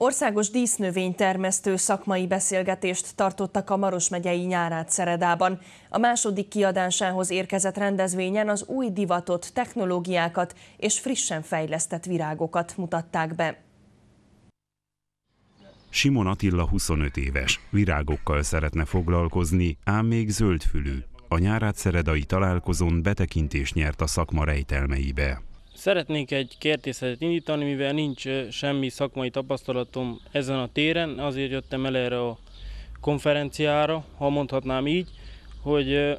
Országos dísznövénytermesztő szakmai beszélgetést tartottak a Maros megyei nyárát Szeredában. A második kiadásához érkezett rendezvényen az új divatot, technológiákat és frissen fejlesztett virágokat mutatták be. Simon Attila 25 éves, virágokkal szeretne foglalkozni, ám még zöldfülű. A nyárát szeredai találkozón betekintést nyert a szakma rejtelmeibe. Szeretnék egy kertészetet indítani, mivel nincs semmi szakmai tapasztalatom ezen a téren, azért jöttem el erre a konferenciára, ha mondhatnám így, hogy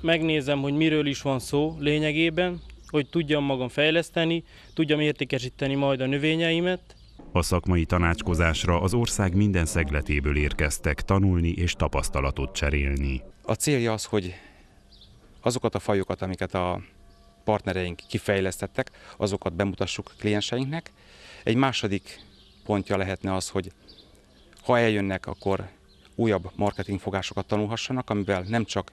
megnézem, hogy miről is van szó lényegében, hogy tudjam magam fejleszteni, tudjam értékesíteni majd a növényeimet. A szakmai tanácskozásra az ország minden szegletéből érkeztek tanulni és tapasztalatot cserélni. A célja az, hogy azokat a fajokat, amiket a partnereink kifejlesztettek, azokat bemutassuk klienseinknek. Egy második pontja lehetne az, hogy ha eljönnek, akkor újabb marketingfogásokat tanulhassanak, amivel nem csak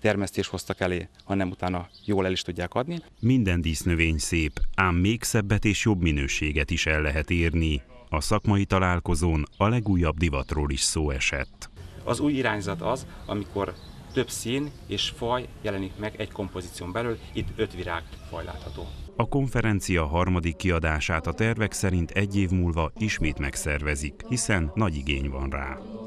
termesztés hoztak elé, hanem utána jól el is tudják adni. Minden dísznövény szép, ám még szebbet és jobb minőséget is el lehet érni. A szakmai találkozón a legújabb divatról is szó esett. Az új irányzat az, amikor több szín és faj jelenik meg egy kompozíción belül, itt öt virág faj látható. A konferencia harmadik kiadását a tervek szerint egy év múlva ismét megszervezik, hiszen nagy igény van rá.